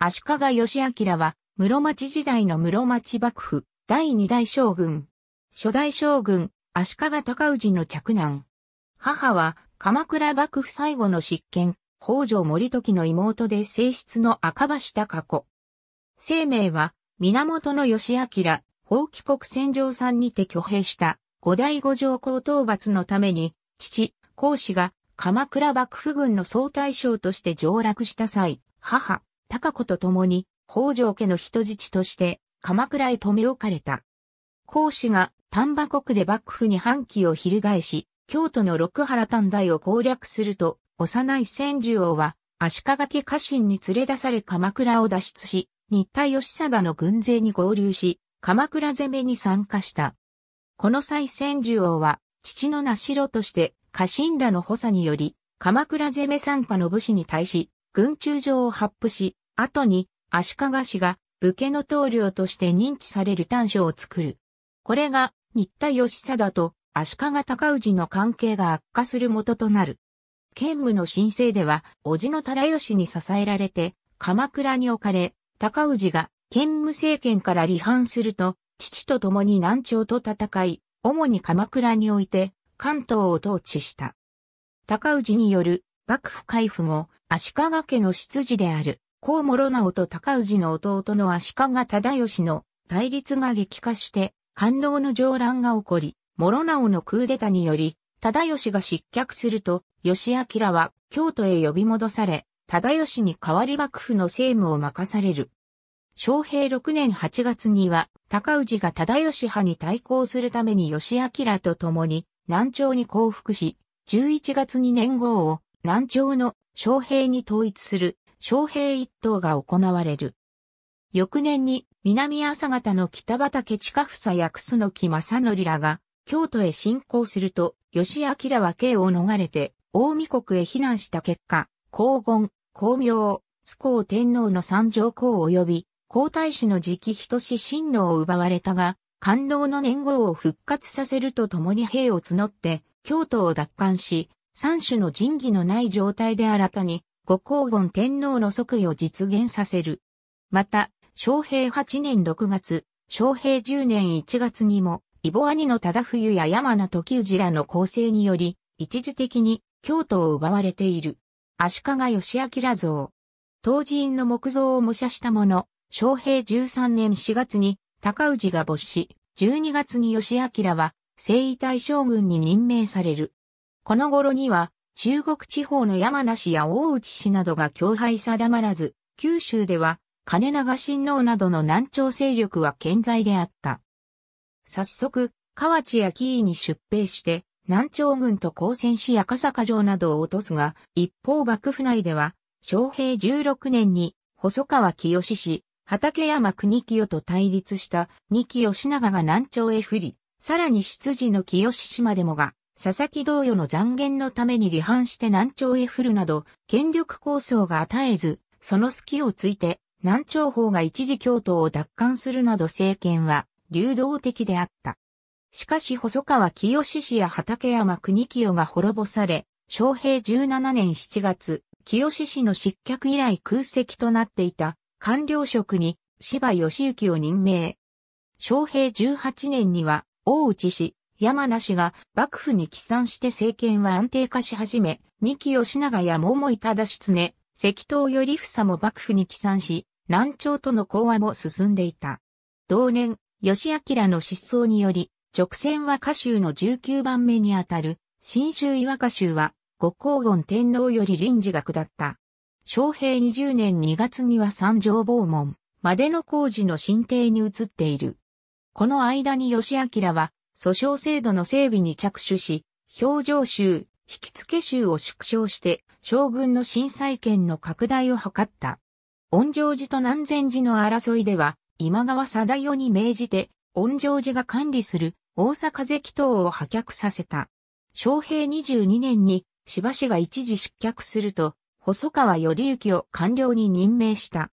足利義明は、室町時代の室町幕府、第二代将軍。初代将軍、足利尊氏の嫡男。母は、鎌倉幕府最後の執権、北条森時の妹で正室の赤橋高子。生命は、源義明、法規国戦場さんにて挙兵した、五代五条高討伐のために、父、孔子が、鎌倉幕府軍の総大将として上洛した際、母、高子と共に、北条家の人質として、鎌倉へ留め置かれた。孔子が丹波国で幕府に反旗を翻し、京都の六原短大を攻略すると、幼い千住王は、足利家家臣に連れ出され鎌倉を脱出し、新田義貞の軍勢に合流し、鎌倉攻めに参加した。この際千住王は、父の名城として、家臣らの補佐により、鎌倉攻め参加の武士に対し、軍中上を発布し、後に足利氏が武家の棟梁として認知される短所を作る。これが新田義貞と足利尊氏の関係が悪化する元となる。兼務の申請では、叔父の忠義に支えられて、鎌倉に置かれ、高氏が兼務政権から離反すると、父と共に南朝と戦い、主に鎌倉において関東を統治した。高氏による幕府開府後、足利家の執事である、高諸直と高氏の弟の足利忠義の対立が激化して、官動の上乱が起こり、諸直のクーデタにより、忠義が失脚すると、義明は京都へ呼び戻され、忠義に代わり幕府の政務を任される。昌平6年8月には、高氏が忠義派に対抗するために義明と共に、南朝に降伏し、11月に年号を南朝の将兵に統一する将兵一党が行われる。翌年に南朝方の北畠近房や楠木正則らが京都へ侵攻すると、吉明は刑を逃れて、大見国へ避難した結果、皇言、皇明、須皇天皇の三条皇及び、皇太子の直等し親王を奪われたが、官能の年号を復活させるとともに兵を募って、京都を奪還し、三種の神器のない状態で新たに、五皇言天皇の即位を実現させる。また、昭平八年六月、昭平十年一月にも、イボ兄の忠冬や山名時氏らの構成により、一時的に京都を奪われている。足利義明像。当寺院の木造を模写したもの、昭平十三年四月に高氏が没し、十二月に義明は征夷大将軍に任命される。この頃には、中国地方の山梨や大内市などが教敗定まらず、九州では、金長親王などの南朝勢力は健在であった。早速、河内や紀伊に出兵して、南朝軍と交戦し赤坂城などを落とすが、一方幕府内では、昭平16年に、細川清氏、畠山国清と対立した二木吉長が南朝へ降り、さらに出自の清までもが、佐々木同様の残言のために離反して南朝へ振るなど、権力構想が与えず、その隙をついて、南朝法が一時京都を奪還するなど政権は流動的であった。しかし細川清氏や畠山国清が滅ぼされ、昭平17年7月、清氏の失脚以来空席となっていた官僚職に柴義行を任命。昭平18年には、大内氏、山梨が幕府に起参して政権は安定化し始め、二木吉永や桃井忠常、関東より房も幕府に起参し、南朝との講和も進んでいた。同年、吉明の失踪により、直線は歌州の19番目にあたる、新州岩歌州は、五皇言天皇より臨時が下った。昌平20年2月には三条訪門、までの工事の進呈に移っている。この間に吉明は、訴訟制度の整備に着手し、表情集、引付集を縮小して、将軍の震災権の拡大を図った。恩城寺と南禅寺の争いでは、今川貞代に命じて、恩城寺が管理する大阪関東を破却させた。昭平22年に、芝氏が一時失脚すると、細川頼之を官僚に任命した。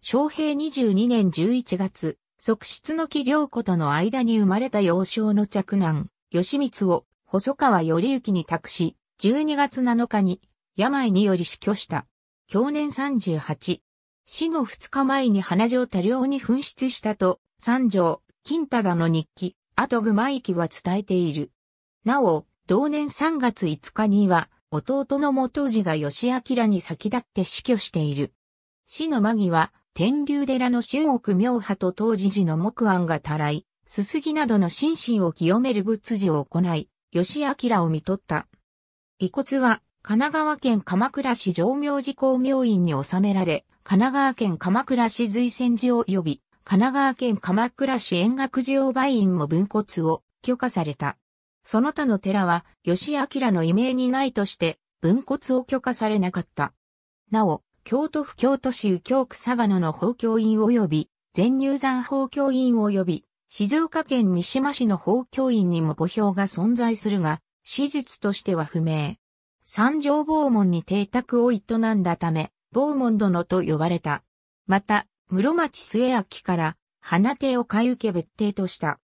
昭平22年11月、側室の木良子との間に生まれた幼少の嫡男、吉光を細川頼之に託し、12月7日に病により死去した。去年38。死の2日前に花城多量に紛失したと、三条、金忠の日記、後熊行は伝えている。なお、同年3月5日には、弟の元氏が吉明に先立って死去している。死の間際、天竜寺の周奥明派と当時寺の木案がたらい、すすぎなどの心身を清める仏事を行い、吉明を見取った。遺骨は、神奈川県鎌倉市上明寺公明院に収められ、神奈川県鎌倉市随泉寺及び、神奈川県鎌倉市円覚寺を梅院も分骨を許可された。その他の寺は、吉明の異名にないとして、分骨を許可されなかった。なお、京都府京都市右京区嵯峨野の法教院及び、全入山法教院及び、静岡県三島市の法教院にも墓標が存在するが、史実としては不明。三条坊門に邸宅を営んだため、坊門殿と呼ばれた。また、室町末明から、花邸を買い受け別邸とした。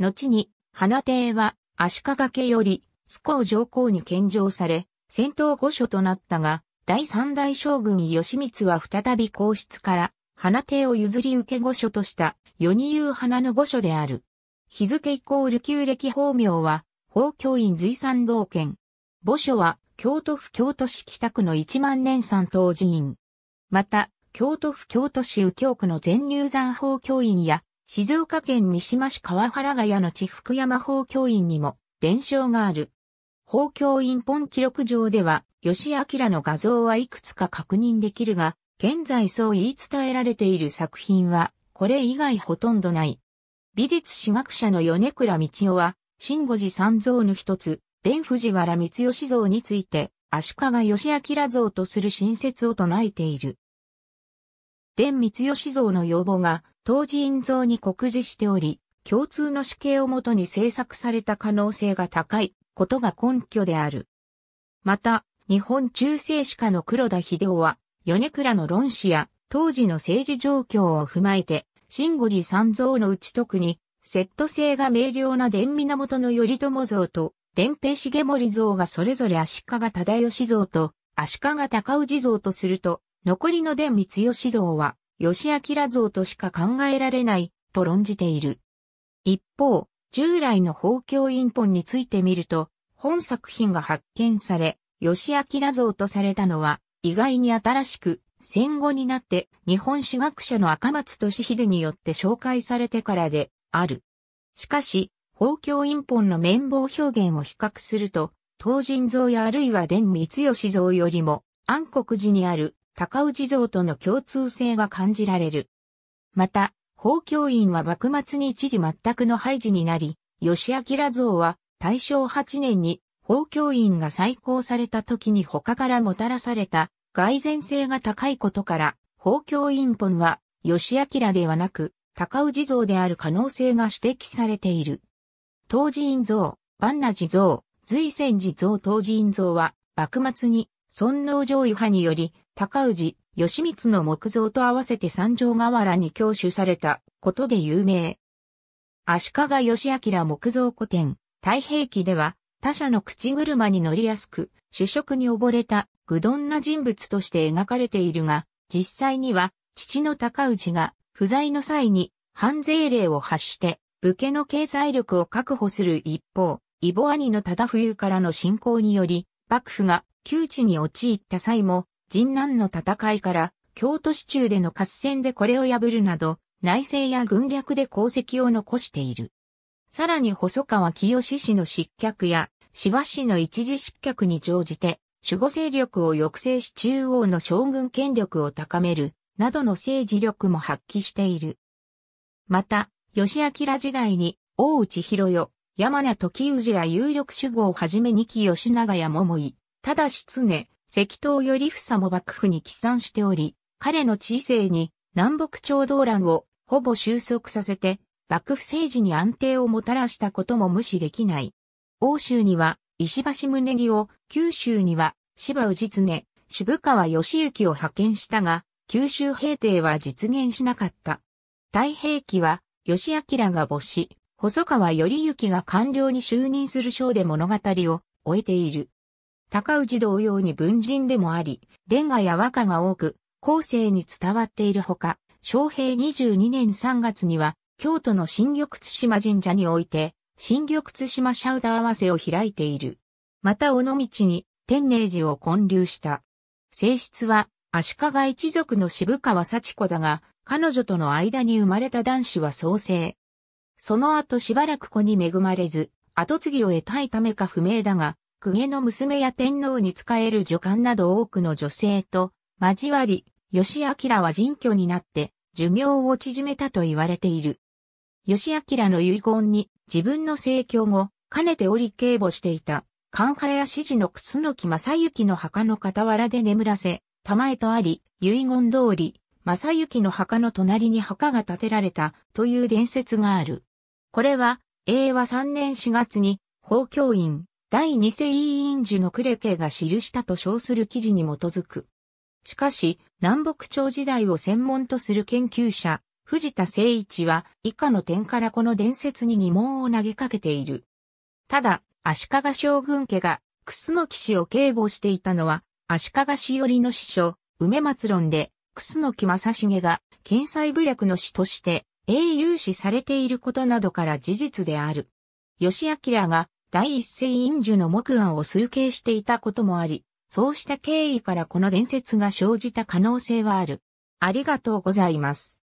後に、花邸は、足利家より、津港上皇に献上され、戦闘御所となったが、第三代将軍義満は再び皇室から花邸を譲り受け御所とした世に言う花の御所である。日付イコール旧暦法名は、法教院随山道県。墓所は、京都府京都市北区の一万年山東寺院。また、京都府京都市右京区の全入山法教院や、静岡県三島市川原ヶ谷の地福山法教院にも伝承がある。法教院本記録上では、吉明の画像はいくつか確認できるが、現在そう言い伝えられている作品は、これ以外ほとんどない。美術史学者の米倉道夫は、新五寺三像の一つ、伝藤原光義像について、足利義明像とする新説を唱えている。伝光義像の要望が、当時院像に告示しており、共通の死刑をもとに制作された可能性が高いことが根拠である。また、日本中世史家の黒田秀夫は、米倉の論史や当時の政治状況を踏まえて、新五寺三蔵のうち特に、セット性が明瞭な伝源の頼朝像と、伝平重盛像がそれぞれ足利忠義像と、足利高氏像とすると、残りの伝光義像は、義明像としか考えられない、と論じている。一方、従来の法教院本について見ると、本作品が発見され、吉明像とされたのは、意外に新しく、戦後になって日本史学者の赤松俊秀によって紹介されてからである。しかし、法教院本の綿棒表現を比較すると、東人像やあるいは伝光義像よりも、安国寺にある高氏像との共通性が感じられる。また、法教院は幕末に一時全くの廃寺になり、吉明像は大正8年に法教院が再興された時に他からもたらされた外然性が高いことから、法教院本は吉明ではなく高氏像である可能性が指摘されている。当寺院像、万那寺像、随仙寺像当寺院像は幕末に尊王上位派により高氏、義満の木造と合わせて三条河原に教主されたことで有名。足利義明木造古典、太平記では、他者の口車に乗りやすく、主食に溺れた、愚鈍な人物として描かれているが、実際には、父の高氏が、不在の際に、反税令を発して、武家の経済力を確保する一方、イボ兄の忠冬からの侵攻により、幕府が窮地に陥った際も、神南の戦いから京都市中での合戦でこれを破るなど、内政や軍略で功績を残している。さらに細川清氏の失脚や、芝氏の一時失脚に乗じて、守護勢力を抑制し中央の将軍権力を高める、などの政治力も発揮している。また、吉明時代に、大内広代、山名時氏ら有力守護をはじめ二木吉永や桃井、ただし常、石関より房も幕府に帰参しており、彼の知性に南北朝動乱をほぼ収束させて、幕府政治に安定をもたらしたことも無視できない。欧州には石橋宗義を、九州には芝氏常、渋川義行を派遣したが、九州平定は実現しなかった。太平記は、義明が没し、細川頼行が官僚に就任する章で物語を終えている。高氏同様に文人でもあり、レンガや和歌が多く、後世に伝わっているほか、昭平22年3月には、京都の新玉津島神社において、新玉津島シャウダー合わせを開いている。また尾道に天寧寺を建立した。性質は足利一族の渋川幸子だが、彼女との間に生まれた男子は創生。その後しばらく子に恵まれず、後継ぎを得たいためか不明だが、公家の娘や天皇に仕える女官など多くの女性と交わり、義明は人居になって寿命を縮めたと言われている。義明の遺言に自分の生協後、かねて折警護していた、関派や指示の楠木正幸の墓の傍らで眠らせ、玉へとあり、遺言通り、正幸の墓の隣に墓が建てられたという伝説がある。これは、令和3年4月に、法教院、第二世委員樹のクレケが記したと称する記事に基づく。しかし、南北朝時代を専門とする研究者、藤田誠一は以下の点からこの伝説に疑問を投げかけている。ただ、足利将軍家が楠木氏を警護していたのは、足利氏よりの師匠、梅松論で、楠木正成が、天災部略の師として、英雄視されていることなどから事実である。吉明が、第一世院樹の木案を崇敬していたこともあり、そうした経緯からこの伝説が生じた可能性はある。ありがとうございます。